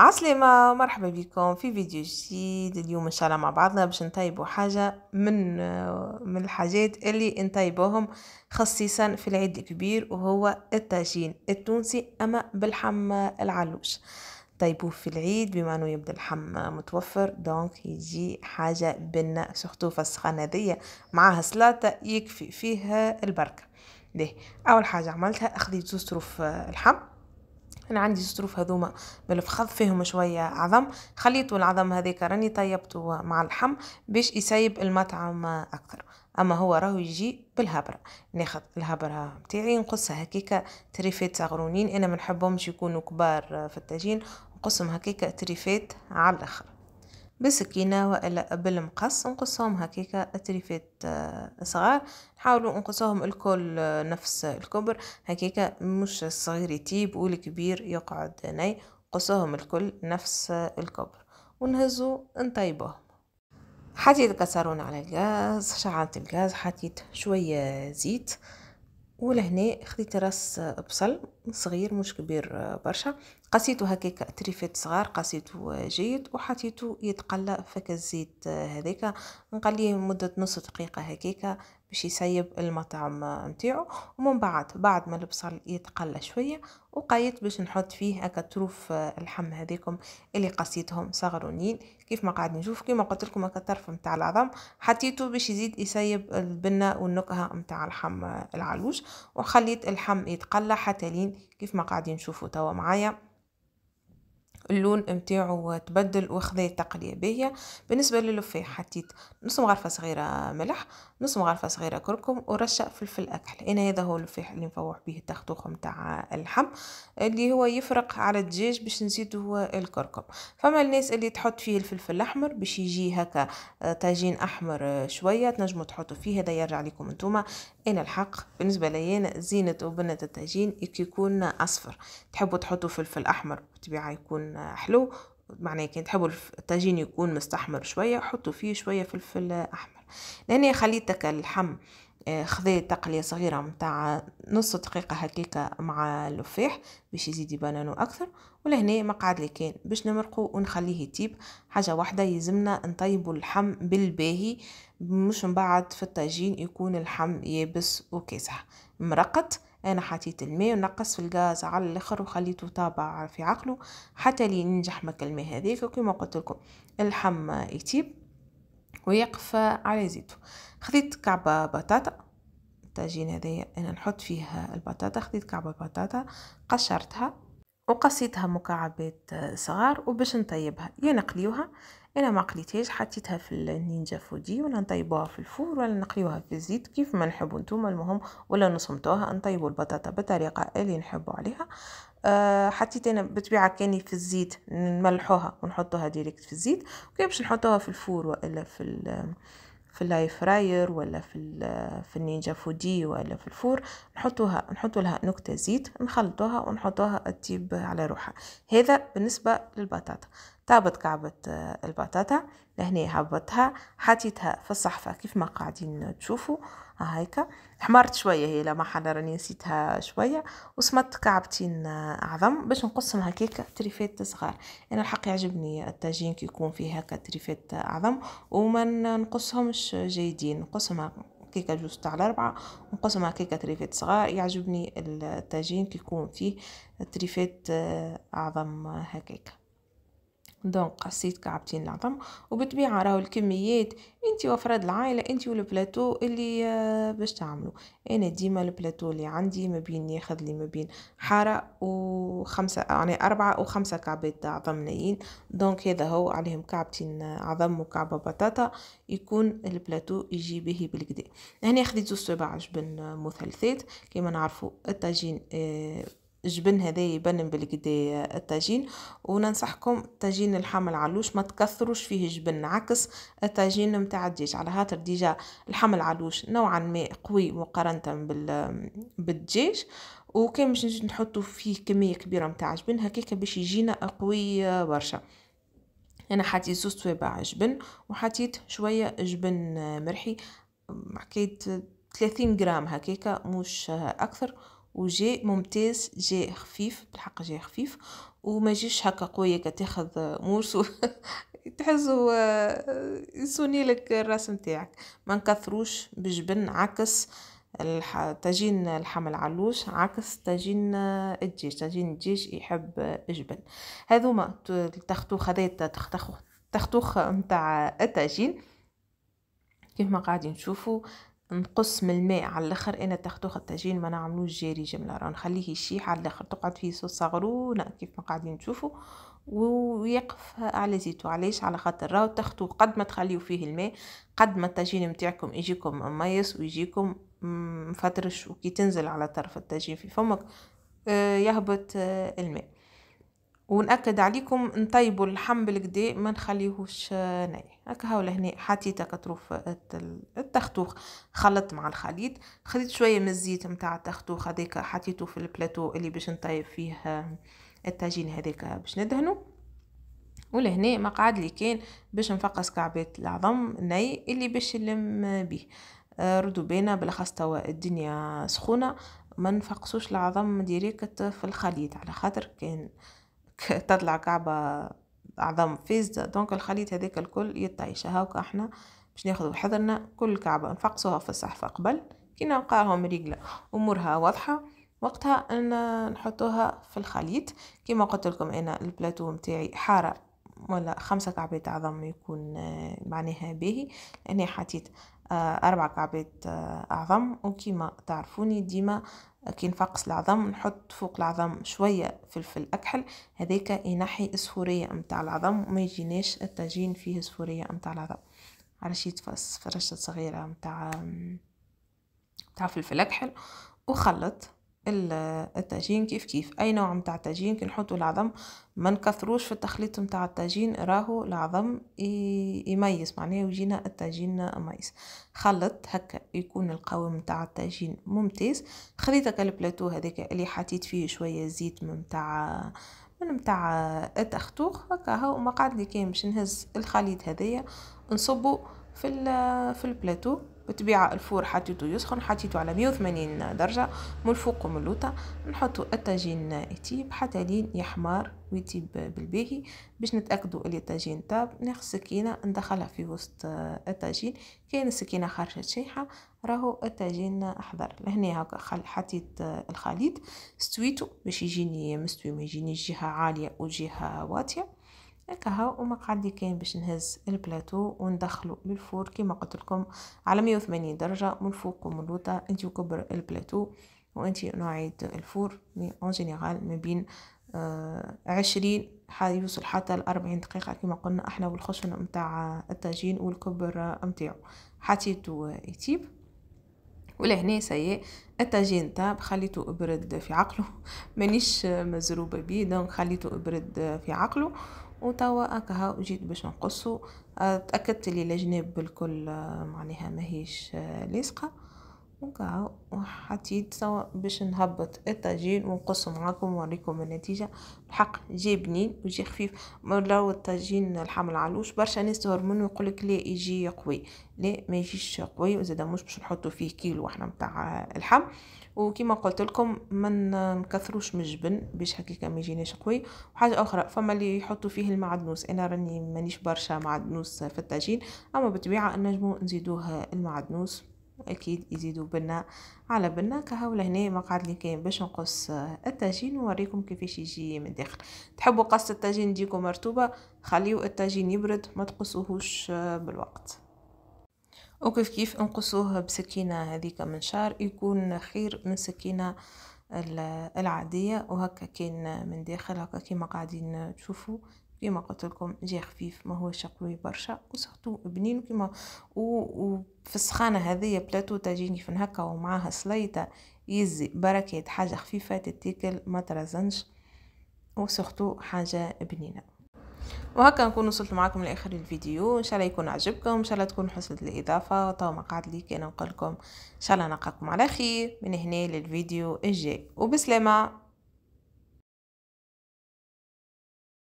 عسلامة مرحبا بكم في فيديو جديد اليوم ان شاء الله مع بعضنا باش نطيبوا حاجه من من الحاجات اللي نطيبوهم خصيصا في العيد الكبير وهو الطاجين التونسي اما بالحم العلوش طيبوه في العيد بما انه يبدا اللحم متوفر دونك يجي حاجه بنا سورتو في السخانه ذي معاها سلاطة يكفي فيها البركه ده اول حاجه عملتها اخذت زوز الحم انا عندي الظروف هذوما بالفخذ فيهم شويه عظم خليت العظم هذيك راني طيبته مع اللحم باش يسيب المطعم اكثر اما هو راهو يجي بالهبره ناخذ الهبره نتاعي نقصها هكيكه تريفات صغرونين انا ما نحبهمش يكونوا كبار في الطاجين نقصهم هكيكه تريفات على الاخر بسكينة وإلا بالمقص نقصهم هكيكا أتريفات آه، صغار نحاولوا نقصوهم الكل آه، نفس الكبر هكيكا مش الصغير يتيب والكبير يقعد هناي قصوهم الكل نفس الكبر ونهزو نطيبوهم حطيت كسرون على الغاز شعلت الغاز حطيت شوية زيت ولهنا خديت راس بصل صغير مش كبير آه، برشا قصيته هكاك تريفات صغار قصيته جيد وحطيته يتقلى فك الزيت آه، هذاك نقليه مدة نص دقيقة هكاك باش يسيب المطعم آه، نتاعو ومن بعد بعد ما البصل يتقلى شوية وقيت باش نحط فيه هكا طروف اللحم آه، هذيكم اللي قصيتهم صغرونين كيف ما قاعد نشوف كيما قلت لكم هكا الطرف نتاع العظم حطيته باش يزيد يسيب البنه والنكهه نتاع اللحم العلوش آه، وخليت اللحم يتقلى حتى لين كيف ما قاعدين نشوفوا توا معايا اللون نتاعو تبدل وخذا تقليه باهيه بالنسبه للفاح حطيت نص مغرفه صغيره ملح نص مغرفه صغيره كركم ورشه فلفل اكحل انا هذا هو الفاح اللي نفوح به التختوخ نتاع اللحم اللي هو يفرق على الدجاج باش نزيدو الكركم فما الناس اللي تحط فيه الفلفل الاحمر باش يجي هكا آه، طاجين احمر آه، شويه تنجموا تحطوا فيه هذا يرجع لكم انتوما انا الحق بالنسبه ليا زينه وبنه الطاجين كي يكون اصفر تحبوا تحطوا فلفل احمر بالطبيعة يكون حلو معناه كي تحبوا الطاجين يكون مستحمر شوية حطوا فيه شوية فلفل أحمر لأني خليتك اللحم آه، خذي تقلية صغيرة متاع نص دقيقة هكيكة مع اللفاح باش يزيد يبانانو أكثر ولهنا مقعد لي كان باش نمرقو ونخليه يطيب حاجة واحدة يلزمنا نطيبو اللحم بالباهي مش من بعد في الطاجين يكون اللحم يابس وكاسح مرقت انا حطيت الماء ونقص في الغاز على الاخر وخليته طابع في عقله حتى لي ينجح مك الماء هذيك وكما قلت لكم اللحم يتيب ويقف على زيته خذيت كعبه بطاطا الطاجين هذايا انا نحط فيه البطاطا خذيت كعبه بطاطا قشرتها وقصيتها مكعبات صغار وباش نطيبها يا نقليوها انا ما قليتهاش حطيتها في النينجا فودي ولا نطيبوها في الفور ولا نقليوها في الزيت كيف ما نحبوا نتوما المهم ولا نصمتوها نطيبوا البطاطا بالطريقه اللي نحبوا عليها أه حطيت انا بطبيعه كاني في الزيت نملحوها ونحطوها ديريكت في الزيت كي باش نحطوها في الفور والا في في اللاي فراير ولا في في النينجا فودي ولا في الفور نحطوها نحطو لها نكته زيت نخلطوها ونحطوها تطيب على روحها هذا بالنسبه للبطاطا طابت كعبة البطاطا لهنا هبطتها حطيتها في الصحفة كيف ما قاعدين تشوفوا ها حمرت شويه هي لما حنا راني نسيتها شويه وصمت كعبتين آه، اعظم باش نقسم هكاك تريفات صغار انا الحق يعجبني الطاجين كي يكون فيه هكا تريفات اعظم وما نقصهمش جيدين نقصهم كيكه جوج تاع الاربعه ونقسمها كيكه تريفات صغار يعجبني الطاجين كي يكون فيه تريفات آه، اعظم هكاك دونك قصيت كعبتين العظم وبالطبيعه راهو الكميات انت وافراد العائله انت والبلاتو اللي آه، باش تعملوا انا ديما البلاتو اللي عندي ما بين ياخذ لي ما بين حاره وخمسه يعني أربعة وخمسة كعبات عظم نيين دونك هذا هو عليهم كعبتين عظم وكعبه بطاطا يكون البلاتو يجي به بالكدا هنا خديت زوج سبع جبن مثلثات كما نعرفوا الطاجين آه، جبن هذا يبن بالكدا الطاجين وننصحكم طاجين اللحم العلوش ما تكثروش فيه جبن عكس الطاجين نتاع الدجاج على خاطر ديجا اللحم العلوش نوعا ما قوي مقارنه بال بالدجاج وكان باش نحطو فيه كميه كبيره نتاع جبن هكاك باش يجينا قوي برشا انا حطيت زوز توابع جبن وحطيت شويه جبن مرحي حكيت 30 غرام هكاك مش اكثر وجي ممتاز جي خفيف بالحق جي خفيف وما جيش هكا قويه كتاخذ موس تحزو يسوني لك الراس نتاعك ما نكثروش بجبن عكس الح... تجين الحمل علوش عكس تجين الدجاج تجين الدجاج يحب الجبن هذوما التختوخ هذا تختخ تختوخ نتاع التاجين كيف ما قاعدين نشوفوا نقص من الماء على الاخر انا تختوخ الطاجين ما نعملوش جاري جمله راه نخليه يشيح على الاخر تقعد فيه صوص صغرونه كيف ما قاعدين تشوفوا ويقف على زيتو علاش على خاطر راه تختو قد ما تخليو فيه الماء قد ما الطاجين نتاعكم يجيكم مميص ويجيكم مفترش وكي تنزل على طرف الطاجين في فمك آه، يهبط آه، الماء ونأكد عليكم نطيبوا اللحم بالكدا ما نخليهوش آه، ناي هكا هاو لهنا حطيت كتروف آه، التختوخ خلطت مع الخليط خديت شويه من الزيت نتاع التختوخ هذيك حطيته في البلاطو اللي باش نطيب فيه آه، الطاجين هذيك باش ندهنه ولهنا مقعد لي كان باش نفقس كعبات العظم ناي اللي باش نلم به ردوا بينا بالاخص توا الدنيا سخونه ما نفقسوش العظم ديريكت في الخليط على خاطر كان تطلع كعبة عظام فيزدة دونك الخليط هذيك الكل يطيش هاكا احنا باش ناخذ حذرنا كل كعبة نفقصوها في الصحفة قبل كي نلقاهم رجلة أمورها واضحة وقتها أن نحطوها في الخليط كما قلت لكم أنا البلاتو متاعي حارة ولا خمسة كعبات عظم يكون معناها باهي أنا حطيت أربع كعبات آه، أعظم وكما تعرفوني ديما كي نفقس العظم نحط فوق العظم شوية فلفل أكحل هذيك ينحي السفورية متاع العظم وما يجيناش الطاجين فيه السفورية متاع العظم شي فرشة صغيرة متاع متاع فلفل أكحل وخلط التاجين كيف كيف اي نوع متاع التاجين كي نحطو العظم ما نكثروش في التخليط متاع التاجين راهو العظم يميز معناه يجينا التاجين ميز خلط هكا يكون القوام متاع التاجين ممتاز خليت هكا البلاطو هذاك اللي حطيت فيه شويه زيت متاع من متاع التختوخ هكا هو مقعد لي كان باش نهز الخليط هذايا نصبو في في البلاطو بالطبيعة الفور حطيته يسخن حطيته على 180 درجة من الفوق ومن اللوطة نحطو الطاجين يطيب حتى لين يحمر ويطيب بالباهي باش نتأكدو اللي الطاجين طاب ناخد سكينة ندخلها في وسط الطاجين كاين السكينة خرجت شيحه راهو الطاجين احضر لهنا هكا خل حطيت الخليط استويتو باش يجيني مستوي ما يجينيش جهة عالية وجهة واطية هكا هاو ومقعدي كان باش نهز البلاطو وندخله للفور كما قلت لكم على 180 درجه من فوق ومن لوطا انت كبر البلاطو وانت نعيد الفور مي اون جينيرال ما بين آه، عشرين يوصل حتى 40 دقيقة كما قلنا احنا والخشن نتاع الطاجين والكبر نتاعو حطيتو يتيب ولهنا سي الطاجين طاب خليته ابرد في عقله مانيش مزروبة بيه دونك خليته ابرد في عقله وتوا هكا هاو جيت باش نقصو تاكدت لي الجناب بالكل آه، معناها ماهيش آه، لاصقه دونك وحطيت سوا باش نهبط الطاجين ونقصه معاكم ونوريكم النتيجه الحق جي بنين وجي خفيف لو الطاجين الحامل علوش برشا ناس تهرب منه يقولك لا يجي قوي لا ما يجيش قوي وزاد مش باش نحطو فيه كيلو احنا نتاع الحم وكما قلت لكم ما نكثروش من الجبن باش هكاكا ما يجيناش قوي وحاجه اخرى فما اللي يحطوا فيه المعدنوس انا راني مانيش برشا معدنوس في الطاجين اما بالطبيعه نجمو نزيدوه المعدنوس اكيد يزيدوا بنه على بنه كهو لهنا مقعد اللي كاين باش نقص الطاجين ونوريكم كيفاش يجي من الداخل تحبوا قص الطاجين يجيكم مرطوبه خليو الطاجين يبرد ما تقصوهوش بالوقت وكيف كيف نقصوه بسكينه هذيك منشار يكون خير من سكينه العاديه وهكا كاين من داخل هكا كيما قاعدين تشوفوا كيما قلت لكم جي خفيف ما هو شقوي برشا وسختو بنين كيما وفي السخانه هذه بلاتو تجيني في هكا ومعها سليطه يزي بركات حاجه خفيفه تتاكل ما ترزنش وسختو حاجه بنينه وهكا نكون وصلت معكم لاخر الفيديو ان شاء الله يكون عجبكم ان شاء الله تكون حصلت الاضافه تو ما لي كان انا نقول لكم ان شاء الله نلقاكم على خير من هنا للفيديو الجاي وبسلامه